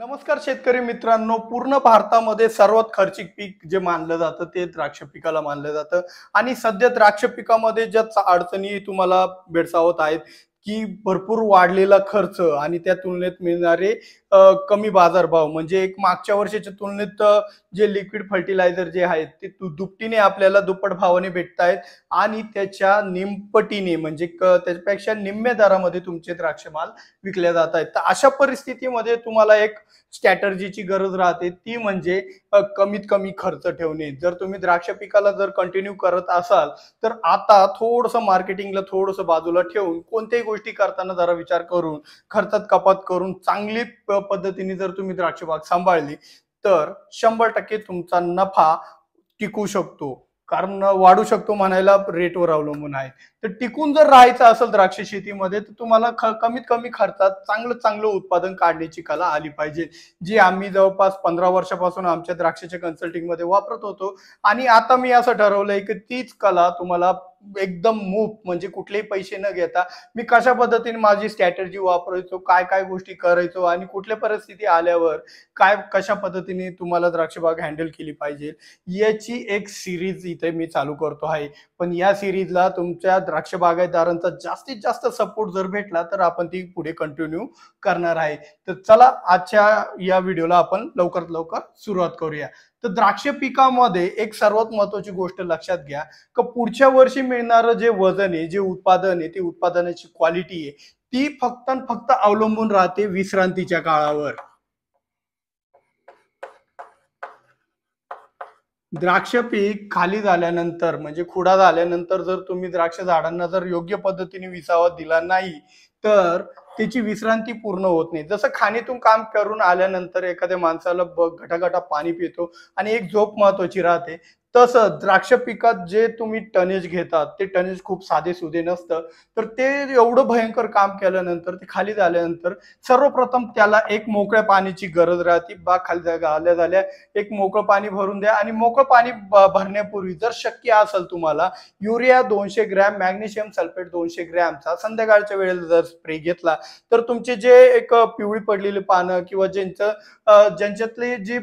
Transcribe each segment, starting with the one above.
नमस्कार शेतकरी मित्रांनो पूर्ण भारतामध्ये सर्वात खर्चिक पीक जे मानलं जातं ते द्राक्ष पिकाला मानलं जातं आणि सध्या द्राक्ष पिकामध्ये ज्या अडचणी तुम्हाला भेडसावत आहेत की भरपूर वाढलेला खर्च आणि त्या तुलनेत मिळणारे कमी बाजारभाव म्हणजे एक मागच्या वर्षाच्या तुलनेत जे लिक्विड फर्टिलायझर जे आहेत ते दुपटीने आपल्याला दुप्पट भावाने भेटतायत आणि त्याच्या निमपटीने म्हणजे त्याच्यापेक्षा निम्म्या दरामध्ये तुमचे द्राक्ष माल विकल्या जात आहेत तर अशा परिस्थितीमध्ये तुम्हाला एक स्ट्रॅटर्जीची गरज राहते ती म्हणजे कमीत कमी खर्च ठेवणे जर तुम्ही द्राक्ष पिकाला जर कंटिन्यू करत असाल तर आता थोडस मार्केटिंगला थोडस बाजूला ठेवून कोणत्याही गोष्टी करताना जरा विचार करून खर्चात कपात करून चांगली पद्धतीने जर तुम्ही द्राक्ष बाग सांभाळली तर शंभर टक्के तुमचा नफा टिकू शकतो कारण वाढू शकतो म्हणायला रेटवर अवलंबून आहे तर टिकून जर राहायचं असेल द्राक्ष शेतीमध्ये तर तुम्हाला कमीत कमी खर्चात चांगलं चांगलं उत्पादन काढण्याची कला आली पाहिजे जी आम्ही जवळपास पंधरा वर्षापासून आमच्या द्राक्षाच्या कन्सल्टिंगमध्ये वापरत होतो आणि आता मी असं ठरवलंय की तीच कला तुम्हाला एकदम मूप म्हणजे कुठलेही पैसे न घेता मी कशा पद्धतीने माझी स्ट्रॅटर्जी वापरायचो काय काय गोष्टी करायचो आणि कुठल्या परिस्थिती आल्यावर काय कशा पद्धतीने तुम्हाला द्राक्षबाग हँडल केली पाहिजे याची एक सिरीज इथे मी चालू करतो आहे पण या सिरीजला तुमच्या द्राक्ष बागायतदारांचा जास्तीत जास्त सपोर्ट जर भेटला तर आपण ती पुढे कंटिन्यू करणार आहे तर चला आजच्या या व्हिडिओला आपण लवकरात लवकर सुरुवात करूया तर द्राक्ष पिकामध्ये एक सर्वात महत्वाची गोष्ट लक्षात घ्या की पुढच्या वर्षी मिळणारं जे वजन आहे जे उत्पादन आहे ते उत्पादनाची क्वालिटी आहे ती फक्त फक्त अवलंबून राहते विश्रांतीच्या काळावर द्राक्ष पीक खाली झाल्यानंतर म्हणजे खुडा झाल्यानंतर जर तुम्ही द्राक्ष झाडांना जर योग्य पद्धतीने विसावा दिला नाही तर त्याची विश्रांती पूर्ण होत नाही जसं खाणीतून काम करून आल्यानंतर एखाद्या माणसाला घटाघटा पाणी पितो आणि एक झोप महत्वाची राहते तसं द्राक्ष पिकात जे तुम्ही टनेज घेतात ते टनेज खूप साधे सुधे नसतं तर ते एवढं भयंकर काम केल्यानंतर ते खाली झाल्यानंतर सर्वप्रथम त्याला एक मोकळ्या पाण्याची गरज राहते बाग खाली आल्या झाल्या एक मोकळं पाणी भरून द्या आणि मोकळं पाणी भरण्यापूर्वी जर शक्य असेल तुम्हाला युरिया दोनशे ग्रॅम मॅग्नेशियम सल्फेट दोनशे ग्रॅमचा संध्याकाळच्या वेळेला जर स्प्रे घेतला तर तुमचे जे एक पिवळी पडलेली पानं किंवा ज्यांचं ज्यांच्यातली जी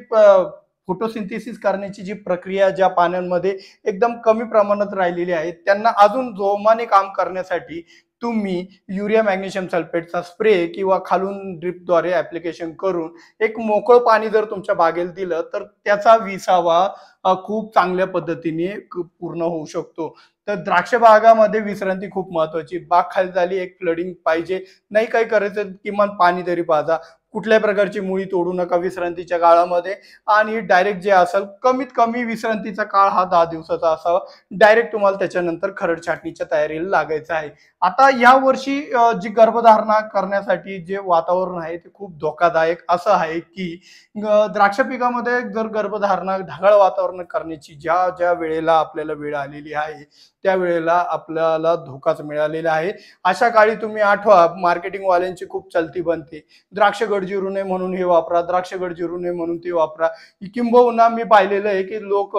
फोटोसिंथेसिस करण्याची जी प्रक्रिया ज्या पाण्यांमध्ये एकदम कमी प्रमाणात राहिलेली आहे त्यांना अजून जोमाने काम करण्यासाठी तुम्ही युरिया मॅग्नेशियम सल्फेटचा स्प्रे किंवा खालून ड्रिपद्वारे ऍप्लिकेशन करून एक मोकळं पाणी जर तुमच्या बागेला दिलं तर त्याचा विसावा खूप चांगल्या पद्धतीने पूर्ण होऊ शकतो तर द्राक्ष बागामध्ये विश्रांती खूप महत्वाची बाग खाली झाली एक फ्लडिंग पाहिजे नाही काही करायचं किमान पाणी तरी पाजा कुठल्याही प्रकारची मुळी तोडू नका विश्रांतीच्या काळामध्ये आणि डायरेक्ट जे असेल कमीत कमी विश्रांतीचा काळ हा दहा दिवसाचा असावा डायरेक्ट तुम्हाला त्याच्यानंतर खरड छाटणीच्या तयारीला लागायचं आहे आता या वर्षी जी गर्भधारणा करण्यासाठी जे वातावरण आहे ते खूप धोकादायक असं आहे की द्राक्ष पिकामध्ये जर गर्भधारणा ढगाळ वातावरण करण्याची ज्या ज्या वेळेला आपल्याला वेळ आलेली आहे त्यावेळेला आपल्याला धोकाच मिळालेला आहे अशा काळी तुम्ही आठवा मार्केटिंगवाल्यांची खूप चलती बनते द्राक्ष गडजिरू नये म्हणून हे वापरा द्राक्ष गडजिरू नये म्हणून ते वापरा किंबहुना मी पाहिलेलं आहे की लोक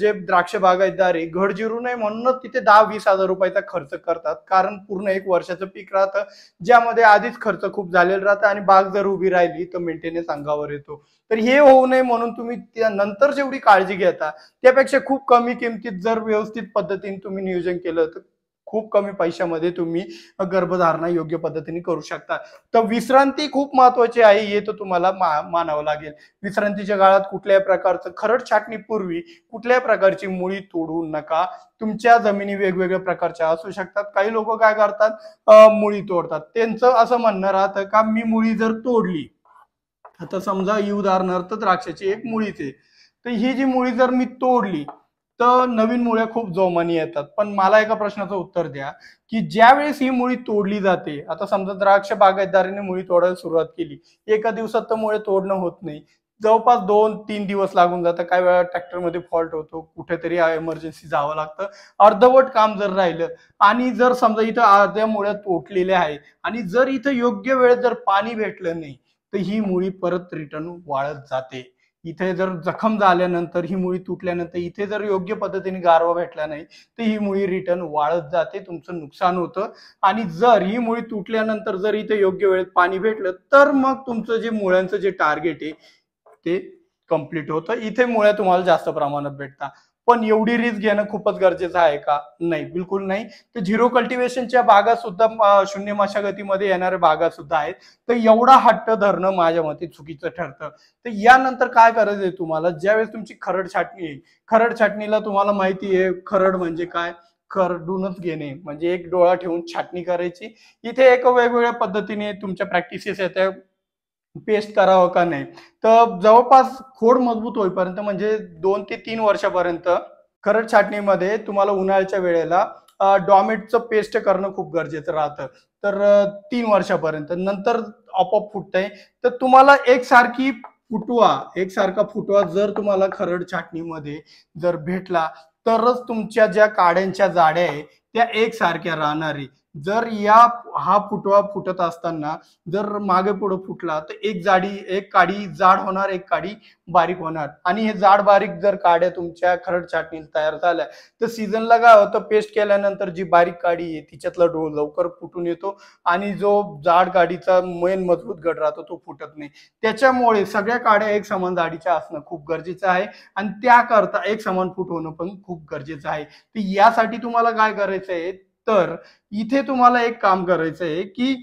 जे द्राक्ष बागायतदारी गडजिरू नये म्हणूनच तिथे दहा वीस हजार रुपयाचा खर्च करतात कारण पूर्ण एक वर्षाचं पीक राहतं ज्यामध्ये आधीच खर्च खूप झालेला राहतं आणि बाग जर उभी राहिली तर मेंटेनन्स अंगावर येतो तर हे होऊ नये म्हणून तुम्ही नंतर जेवढी काळजी घेता त्यापेक्षा खूप कमी किमतीत जर व्यवस्थित पद्धतीने तुम्ही नियोजन केलं तर खूप कमी पैशामध्ये तुम्ही गर्भधारणा योग्य पद्धतीने करू शकता तर विश्रांती खूप महत्वाची आहे हे तर तुम्हाला मानावं लागेल विश्रांतीच्या काळात कुठल्याही प्रकारचं खरड छाटणीपूर्वी कुठल्याही प्रकारची मुळी तोडू नका तुमच्या जमिनी वेगवेगळ्या प्रकारच्या असू शकतात काही लोक काय करतात मुळी तोडतात त्यांचं असं म्हणणं राहतं का मी मुळी जर तोडली आता समजा ही उदाहरणार्थ द्राक्षाची एक मुळीच आहे तर ही जी मुळी जर मी तोडली तर नवीन मुळ्या खूप जोमानी येतात पण मला एका प्रश्नाचं उत्तर द्या की ज्यावेळेस ही मुळी तोडली जाते आता समजा द्राक्ष बागायतदारीने मुळी तोडायला सुरुवात केली एका दिवसात तर मुळे तोडणं होत नाही जवळपास दोन तीन दिवस लागून जातं काही वेळा ट्रॅक्टरमध्ये फॉल्ट होतो कुठेतरी एमर्जन्सी जावं लागतं अर्धवट काम जर राहिलं आणि जर समजा इथं अर्ध्या मुळ्या तोटलेल्या आहे आणि जर इथं योग्य वेळेत जर पाणी भेटलं नाही तर ही मुळी परत रिटर्न वाळत जाते इथे जर जखम झाल्यानंतर ही मुळी तुटल्यानंतर इथे जर योग्य पद्धतीने गारवा भेटला नाही तर ही मुळी रिटर्न वाळत जाते तुमचं नुकसान होतं आणि जर ही मुळी तुटल्यानंतर जर इथे योग्य वेळेत पाणी भेटलं तर मग तुमचं जे मुळ्यांचं जे टार्गेट आहे ते कम्प्लीट होतं इथे मुळ्या तुम्हाला जास्त प्रमाणात भेटतात पण एवढी रिस्क घेणं खूपच गरजेचं आहे का नाही बिलकुल नाही तर झिरो कल्टिवेशनच्या बागा सुद्धा शून्य मशागतीमध्ये येणाऱ्या बागा सुद्धा आहेत तर एवढा हट्ट धरणं माझ्या मते चुकीचं ठरतं तर यानंतर काय करायचं आहे तुम्हाला ज्यावेळेस तुमची खरड छाटणी येईल खरड छाटणीला तुम्हाला माहिती आहे खरड म्हणजे काय खरडूनच घेणे म्हणजे एक डोळा ठेवून छाटणी करायची इथे एक वेगवेगळ्या पद्धतीने तुमच्या प्रॅक्टिसेस येत्या पेस्ट करावं का नाही तर जवळपास खोड मजबूत होईपर्यंत म्हणजे दोन ते तीन वर्षापर्यंत खरड छाटणीमध्ये तुम्हाला उन्हाळ्याच्या वेळेला डॉमेटचं पेस्ट करणं खूप गरजेचं राहतं तर तीन वर्षापर्यंत नंतर आपोआप आहे तर तुम्हाला एकसारखी फुटवा एकसारखा फुटवा जर तुम्हाला खरड छाटणीमध्ये जर भेटला तरच तुमच्या ज्या काड्यांच्या जाड्या आहे त्या एकसारख्या राहणारी जर या हा फुटवा फुटत असताना जर मागे पुढे फुटला तर एक जाडी एक काडी जाड होणार एक काडी बारीक होणार आणि हे जाड बारीक जर काड्या तुमच्या खरड चाटणी तयार झाल्या तर सीझनला काय होतं पेस्ट केल्यानंतर जी बारीक काडी आहे तिच्यातला डोळ लवकर फुटून येतो आणि जो जाड काडीचा मेन मजबूत गड राहतो तो फुटत नाही त्याच्यामुळे सगळ्या काड्या एक समान जाडीच्या असणं खूप गरजेचं आहे आणि त्याकरता एक समान फुटवणं होणं पण खूप गरजेचं आहे तर यासाठी तुम्हाला काय करायचं आहे तर इथे तुम्हाला एक काम करायचं आहे की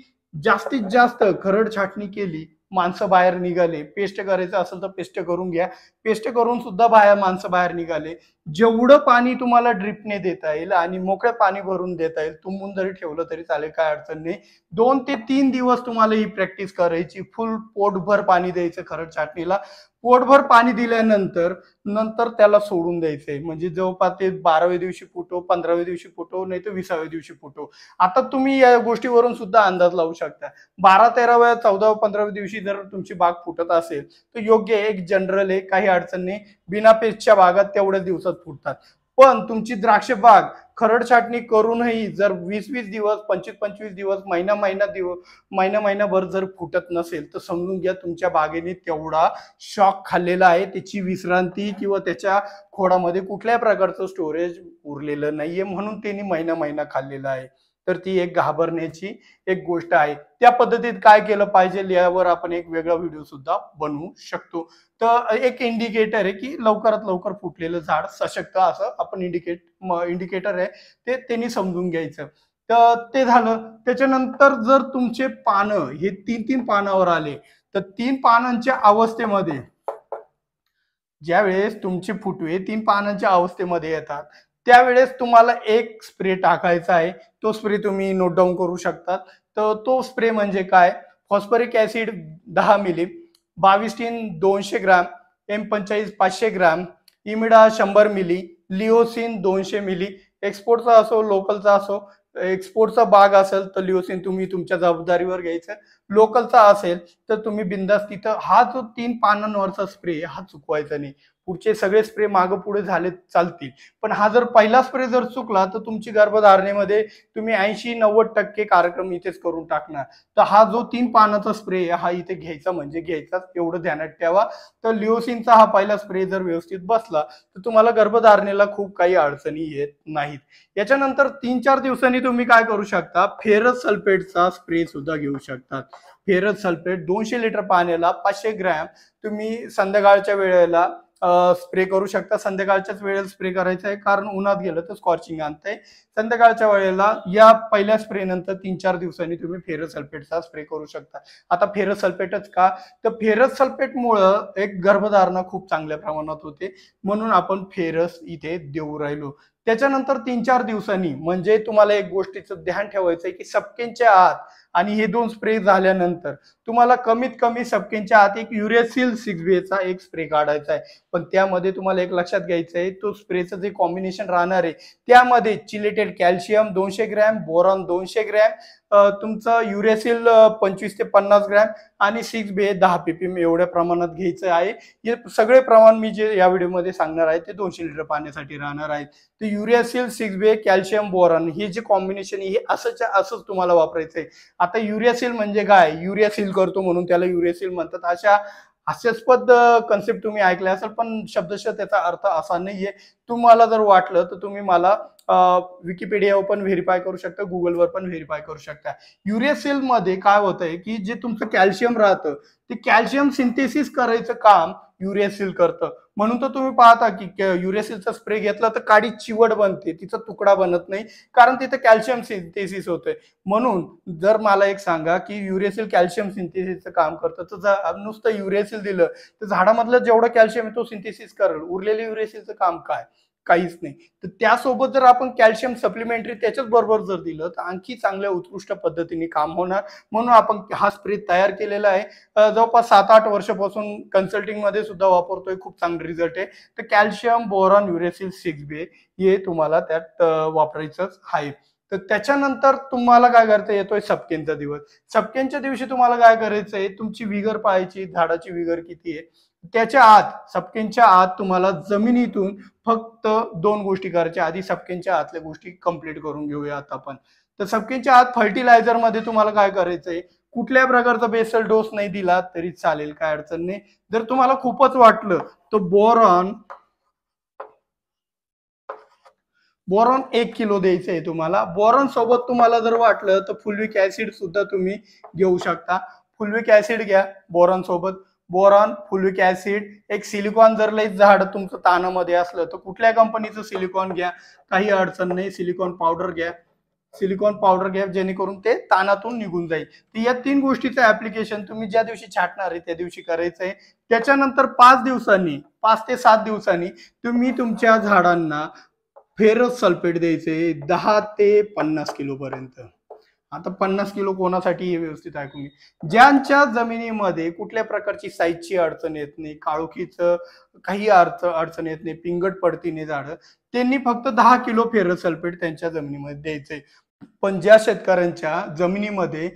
जास्तीत जास्त खरड छाटणी केली माणसं बाहेर निघाले पेस्ट करायचं असेल तर पेस्ट करून घ्या पेस्ट करून सुद्धा बाहेर माणसं बाहेर निघाले जेवढं पाणी तुम्हाला ड्रिपने देता येईल आणि मोकळे पाणी भरून देता येईल तुंबून जरी ठेवलं तरी चालेल काय अडचण नाही दोन ते तीन दिवस तुम्हाला ही प्रॅक्टिस करायची फुल पोटभर पाणी द्यायचं खरड छाटणीला पोटभर पाणी दिल्यानंतर नंतर त्याला सोडून द्यायचंय म्हणजे जवळपास ते बाराव्या दिवशी फुटो पंधराव्या दिवशी फुटो नाही तर विसाव्या दिवशी फुटो आता तुम्ही या गोष्टीवरून सुद्धा अंदाज लावू शकता बारा तेराव्या चौदाव्या पंधराव्या दिवशी जर तुमची बाग फुटत असेल तर योग्य एक जनरल आहे काही अडचण नाही बिना पेस्टच्या बागात तेवढ्या दिवसात फुटतात पण तुमची द्राक्ष बाग खरड छाटणी करूनही जर वीस वीस दिवस पंचवीस पंचवीस दिवस महिना महिना दिवस महिना महिनाभर जर फुटत नसेल तर समजून घ्या तुमच्या बागेने तेवढा शॉक खाल्लेला आहे त्याची विश्रांती किंवा त्याच्या खोडामध्ये कुठल्याही प्रकारचं स्टोरेज उरलेलं नाहीये म्हणून त्यांनी महिना महिना खाल्लेला आहे तर ती एक घाबरण्याची एक गोष्ट आहे त्या पद्धतीत काय केलं पाहिजे यावर आपण एक वेगळा व्हिडिओ सुद्धा बनवू शकतो तर एक इंडिकेटर आहे की लवकरात लवकर फुटलेलं झाड सशक्त असं आपण इंडिकेट इंडिकेटर आहे ते त्यांनी समजून घ्यायचं तर ते झालं त्याच्यानंतर जर तुमचे पानं हे तीन तीन पानावर आले तर तीन पानांच्या अवस्थेमध्ये ज्यावेळेस तुमचे फुटवे तीन पानांच्या अवस्थेमध्ये येतात त्यावेळेस तुम्हाला एक स्प्रे टाकायचा आहे तो स्प्रे तुम्ही नोट डाऊन करू शकता तर तो स्प्रे म्हणजे काय फॉस्फरिक ऍसिड दहा मिली बावीस टीन दोनशे ग्राम एम पंचाळीस पाचशे ग्राम इमिडा शंभर मिली लिओसिन दोनशे मिली एक्सपोर्टचा असो लोकलचा असो एक्सपोर्टचा भाग असेल तर लिओसिन तुम्ही तुमच्या जबाबदारीवर घ्यायचं लोकलचा असेल तर तुम्ही बिंदास तिथं हा जो तीन पानांवरचा स्प्रे हा चुकवायचा नाही पुढचे सगळे स्प्रे मागं पुढे झाले चालतील पण हा जर पहिला स्प्रे जर चुकला तर तुमची गर्भधारणेमध्ये तुम्ही ऐंशी नव्वद टक्के कार्यक्रम इथेच करून टाकणार तर हा जो तीन पानाचा स्प्रे हा इथे घ्यायचा म्हणजे घ्यायचा एवढं ध्यानात ठेवा तर लिओसिनचा हा पहिला स्प्रे जर व्यवस्थित बसला तर तुम्हाला गर्भधारणेला खूप काही अडचणी येत नाहीत याच्यानंतर तीन चार दिवसांनी तुम्ही काय करू शकता फेरस सल्फेटचा स्प्रे सुद्धा घेऊ शकतात फेरस सल्फेट दोनशे लिटर पाण्याला पाचशे ग्रॅम तुम्ही संध्याकाळच्या वेळेला स्प्रे करू शकता संध्याकाळच्याच वेळेला स्प्रे करायचं आहे कारण उन्हात गेलं तर स्कॉर्चिंग आणतंय संध्याकाळच्या वेळेला या पहिल्या स्प्रे नंतर तीन चार दिवसांनी तुम्ही फेरस सल्फेटचा स्प्रे करू शकता आता फेरस सल्फेटच का तर फेरस सल्फेट मुळ एक गर्भधारणा खूप चांगल्या प्रमाणात होते म्हणून आपण फेरस इथे देऊ राहिलो त्याच्यानंतर तीन चार दिवसांनी म्हणजे तुम्हाला एक गोष्टीचं ध्यान ठेवायचं आहे की सपकेंच्या आत आणि हे दोन स्प्रे झाल्यानंतर तुम्हाला कमीत कमी सबकेनच्या आत एक युरेसिल सिक्स एक स्प्रे काढायचा आहे पण त्यामध्ये तुम्हाला एक लक्षात घ्यायचं आहे तो स्प्रेचं जे कॉम्बिनेशन राहणार आहे त्यामध्ये चिलेटेड कॅल्शियम दोनशे ग्रॅम बोरॉन दोनशे ग्रॅम तुमचं युरेसिल पंचवीस ते पन्नास ग्रॅम आणि सिक्स ए दहा पीपीएम एवढ्या प्रमाणात घ्यायचं आहे हे सगळे प्रमाण मी जे या व्हिडिओमध्ये सांगणार आहे ते दोनशे लिटर पाण्यासाठी राहणार आहेत तर युरियासिल सिक्स ए कॅल्शियम बोरन हे जे कॉम्बिनेशन हे असंच असंच तुम्हाला वापरायचं आहे आता युरियासिल म्हणजे काय युरियासिल करतो म्हणून त्याला युरियासिल म्हणतात अशा हास्यास्पद कन्सेप्ट तुम्ही ऐकले असेल पण शब्दशः त्याचा अर्थ असा नाहीये तुम्हाला जर वाटलं तर तुम्ही मला विकिपीडियावर पण व्हेरीफाय करू शकता गुगलवर पण व्हेरीफाय करू शकता युरिया मध्ये काय होतंय की जे तुमचं कॅल्शियम राहतं ते कॅल्शियम सिंथेसिस करायचं काम युरिया सेल करतं म्हणून तर तुम्ही पाहता की युरेसिलचा स्प्रे घेतला तर काडी चिवड बनते तिचा तुकडा बनत नाही कारण तिथे कॅल्शियम सिंथेसिस होते म्हणून जर मला एक सांगा की युरेसिल कॅल्शियम सिंथेसिसचं काम करतं तर नुसतं युरेसिल दिलं तर झाडामधलं जेवढं कॅल्शियम तो सिंथेसिस करेल उरलेले युरेसिलचं काम काय काहीच नाही तर त्यासोबत जर आपण कॅल्शियम सप्लिमेंटरी त्याच्याच बरोबर जर दिलं तर आणखी चांगल्या उत्कृष्ट पद्धतीने काम होणार म्हणून आपण हा स्प्रे तयार केलेला आहे जवळपास सात आठ वर्षापासून कन्सल्टिंगमध्ये सुद्धा वापरतोय खूप चांगले रिझल्ट आहे तर कॅल्शियम बोरॉन युरेसिल सिक्स बे हे तुम्हाला त्यात वापरायचंच आहे तर त्याच्यानंतर तुम्हाला काय करता येतोय सपकेंचा दिवस सपकेंच्या दिवशी तुम्हाला काय करायचं आहे तुमची विगर पाहायची झाडाची विगर किती आहे त्याच्या आत सपकेंच्या आत तुम्हाला जमिनीतून फक्त दोन गोष्टी करायच्या आधी सपकेंच्या आतल्या गोष्टी कम्प्लीट करून घेऊया आता आपण तर सपकेंच्या आत मध्ये तुम्हाला काय करायचं आहे कुठल्या प्रकारचा बेसल डोस नाही दिला तरी चालेल काय अडचण नाही जर तुम्हाला खूपच वाटलं तर बोरॉन बोरॉन एक किलो द्यायचं आहे तुम्हाला बोरॉन सोबत तुम्हाला जर वाटलं तर फुलविक ऍसिड सुद्धा तुम्ही घेऊ शकता फुलविक ऍसिड घ्या बोरॉन सोबत बोरॉन फुलविक ऍसिड एक सिलिकॉन जर लई झाड तुमचं तानामध्ये असलं तर कुठल्या कंपनीचं सिलिकॉन घ्या काही अडचण नाही सिलिकॉन पावडर घ्या सिलिकॉन पावडर घ्या जेणेकरून ते तानातून निघून जाईल तर या तीन गोष्टीचं ऍप्लिकेशन तुम्ही ज्या दिवशी छाटणार आहे त्या दिवशी करायचं आहे त्याच्यानंतर पाच दिवसांनी पाच ते सात दिवसांनी तुम्ही तुमच्या झाडांना फेरस सल्फेट द्यायचे दहा ते पन्नास पर्यंत आता पन्नास किलो कोणासाठी हे व्यवस्थित ऐकून घे ज्यांच्या जमिनीमध्ये कुठल्या प्रकारची साईजची अडचण येत नाही काळोखीच काही अर्थ अडचण येत नाही पिंगट पडतीने झाड त्यांनी फक्त दहा किलो फेरस सल्फेट त्यांच्या जमिनीमध्ये द्यायचंय पण ज्या शेतकऱ्यांच्या जमिनीमध्ये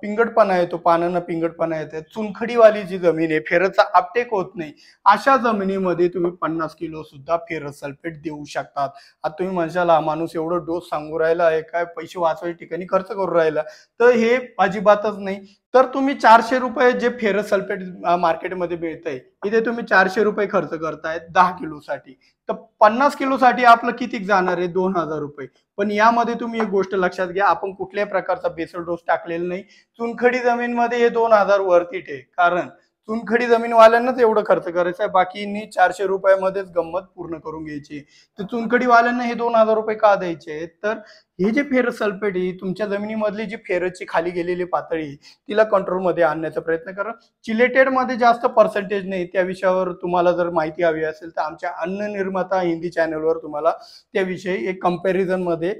पिंगटपणा येतो पानांना पिंगटपणा येते चुनखडीवाली जी जमीन आहे फेरसचा आपटेक होत नाही अशा जमिनीमध्ये तुम्ही पन्नास किलो सुद्धा फेरस सल्फेट देऊ शकतात आता तुम्ही म्हणशाल माणूस एवढं डोस सांगू राहिला आहे काय पैसे वाचवायच्या ठिकाणी खर्च करू राहिला तर हे अजिबातच नाही तर तुम्ही चारशे रुपये जे फेरस सल्फेट मार्केटमध्ये मिळत आहे इथे तुम्ही चारशे रुपये खर्च करताय दहा साठी तर पन्नास साठी आपलं किती जाणार आहे दोन हजार रुपये पण यामध्ये तुम्ही एक गोष्ट लक्षात घ्या आपण कुठल्याही प्रकारचा बेसळ डोस टाकलेला नाही चुनखडी मध्ये हे दोन हजार वरती आहे कारण चुनखडी जमीनवाल्यांनाच एवढं खर्च करायचं आहे बाकींनी चारशे रुपयामध्येच गंमत पूर्ण करून घ्यायची तर वाल्यांना हे दोन हजार रुपये का द्यायचे तर हे जे सल्फेट ही तुमच्या जमिनीमधली जी फेरची खाली गेलेली पातळी तिला कंट्रोलमध्ये आणण्याचा प्रयत्न करा चिलेटेडमध्ये जास्त पर्सेंटेज नाही त्या विषयावर तुम्हाला जर माहिती हवी असेल तर आमच्या अन्न निर्माता हिंदी चॅनलवर तुम्हाला त्याविषयी एक कम्पॅरिझनमध्ये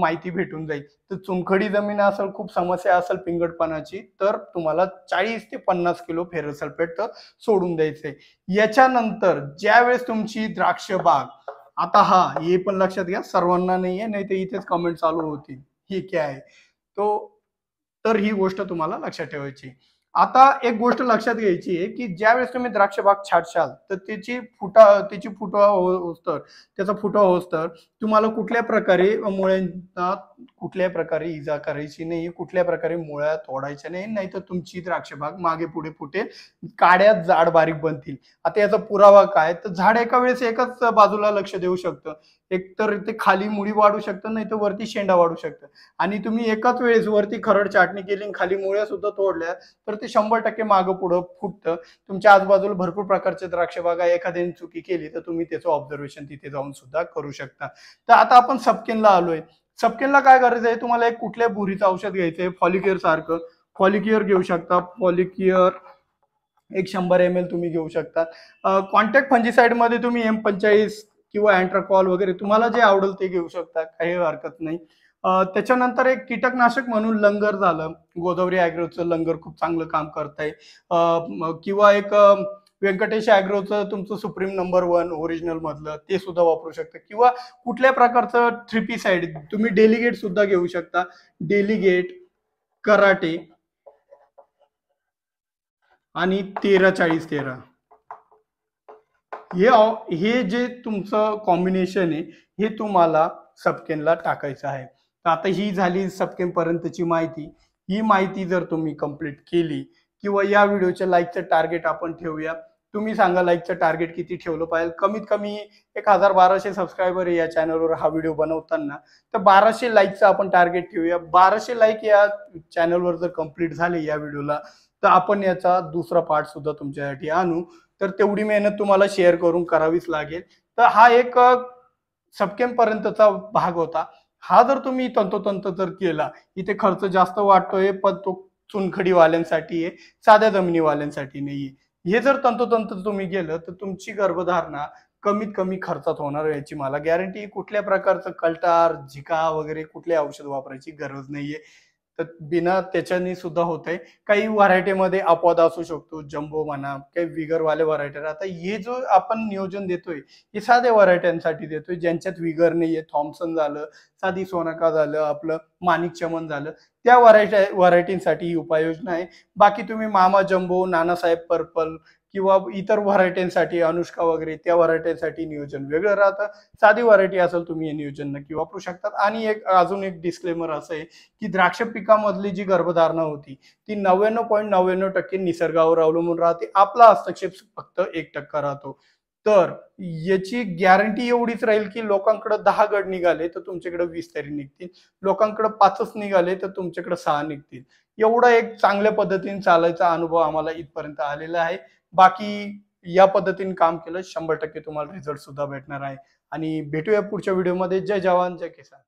माहिती भेटून जाईल तर चुनखडी जमीन असेल खूप समस्या असेल पिंगटपणाची तर तुम्हाला चाळीस ते पन्नास किलो फेरसल्फेट तर सोडून द्यायचं आहे याच्यानंतर ज्यावेळेस तुमची द्राक्ष बाग आता हा हे पण लक्षात घ्या सर्वांना नाही आहे नाही तर इथेच कमेंट चालू होती ही काय आहे तो तर ही गोष्ट तुम्हाला लक्षात ठेवायची आता एक गोष्ट लक्षात घ्यायची आहे की ज्यावेळेस तुम्ही द्राक्ष बाग छाटशाल तर त्याची फुटा त्याची फुटवा हो, होस्तर त्याचा फुटवा होस्तर तुम्हाला कुठल्या प्रकारे मुळ्यांना कुठल्या प्रकारे इजा करायची नाही कुठल्या प्रकारे मुळ्या तोडायच्या नाही नाहीतर तुमची द्राक्ष बाग मागे पुढे फुटेल काड्यात झाड बारीक बनतील आता याचा पुरावा काय तर झाड एका वेळेस एकाच बाजूला लक्ष देऊ शकतं एकतर ते खाली मुळी वाढू शकतं नाही तर वरती शेंडा वाढू शकतं आणि तुम्ही एकाच वेळेस वरती खरड चाटणी केली खाली मुळ्या सुद्धा तोडल्या तर ते शंभर टक्के मागं पुढं फुटतं तुमच्या आजूबाजूला भरपूर प्रकारचे द्राक्ष बागा एखाद्याने चुकी केली तर तुम्ही त्याचं ऑब्झर्वेशन तिथे जाऊन सुद्धा करू शकता तर आता आपण सबकेनला आलोय सबकेनला काय करायचं आहे तुम्हाला एक कुठल्या बुरीचं औषध घ्यायचं आहे फॉलिक्युअर सारखं फॉलिक्युअर घेऊ शकता फॉलिक्युअर एक शंभर एम एल तुम्ही घेऊ शकता कॉन्टॅक्ट मध्ये तुम्ही एम पंचाळीस किंवा अँट्राकॉल वगैरे तुम्हाला जे आवडेल ते घेऊ शकता काही हरकत नाही त्याच्यानंतर एक कीटकनाशक म्हणून लंगर झालं गोदावरी अॅग्रोचं लंगर खूप चांगलं काम करत आहे किंवा एक व्यंकटेश ॲग्रोचं तुमचं सुप्रीम नंबर वन ओरिजिनल मधलं ते सुद्धा वापरू शकता किंवा कुठल्या प्रकारचं थ्रिपी साईड तुम्ही डेलिगेट सुद्धा घेऊ शकता डेलिगेट कराटे आणि तेरा चाळीस तेरा हे हे जे तुमचं कॉम्बिनेशन आहे हे तुम्हाला सबकेनला टाकायचं आहे तर आता ही झाली पर्यंतची माहिती ही माहिती जर तुम्ही कंप्लीट केली किंवा या व्हिडिओच्या लाईकचं टार्गेट आपण ठेवूया तुम्ही सांगा लाईकचं टार्गेट किती ठेवलं पाहिजे कमीत कमी एक हजार बाराशे सबस्क्रायबर या चॅनलवर हा व्हिडिओ बनवताना तर बाराशे लाईकचं आपण टार्गेट ठेवूया बाराशे लाईक या चॅनलवर जर कंप्लीट झाले या व्हिडिओला तर आपण याचा दुसरा पार्ट सुद्धा तुमच्यासाठी आणू तर तेवढी मेहनत तुम्हाला शेअर करून करावीच लागेल तर हा एक पर्यंतचा भाग होता हा जर तुम्ही तंतोतंत जर केला इथे खर्च जास्त वाटतोय पण तो चुनखडीवाल्यांसाठी आहे साध्या जमिनीवाल्यांसाठी नाहीये हे जर तंतोतंत तुम्ही केलं तर तुमची गर्भधारणा कमीत कमी खर्चात होणार याची मला गॅरंटी कुठल्या प्रकारचं कल्टार झिका वगैरे कुठले औषध वापरायची गरज नाहीये तर बिना त्याच्यानी सुद्धा होत आहे काही व्हरायटीमध्ये अपवाद असू शकतो जम्बो म्हणा काही विगरवाले व्हरायटी आता हे जो आपण नियोजन देतोय हे साध्या व्हरायट्यांसाठी देतोय ज्यांच्यात विगर नाही आहे थॉम्सन झालं साधी सोनाका झालं आपलं माणिक चमन झालं त्या व्हरायटी व्हरायटींसाठी ही उपाययोजना आहे बाकी तुम्ही मामा जम्बो नानासाहेब पर्पल किंवा इतर व्हरायटींसाठी अनुष्का वगैरे त्या व्हरायट्यांसाठी नियोजन वेगळं राहतं साधी व्हरायटी असेल तुम्ही हे नियोजन नक्की वापरू शकतात आणि एक अजून एक डिस्क्लेमर असं आहे की द्राक्ष पिकामधली जी गर्भधारणा होती ती नव्याण्णव पॉईंट नव्याण्णव टक्के निसर्गावर अवलंबून राहते आपला हस्तक्षेप फक्त एक टक्का राहतो तर याची गॅरंटी एवढीच राहील की लोकांकडे दहा गड निघाले तर तुमच्याकडे वीस तरी निघतील लोकांकडे पाचच निघाले तर तुमच्याकडे सहा निघतील एवढा एक चांगल्या पद्धतीने चालायचा अनुभव आम्हाला इथपर्यंत आलेला आहे बाकी या पद्धतीने काम केलं शंभर टक्के तुम्हाला रिझल्ट सुद्धा भेटणार आहे आणि भेटूया पुढच्या व्हिडिओमध्ये जय जवान जय किसान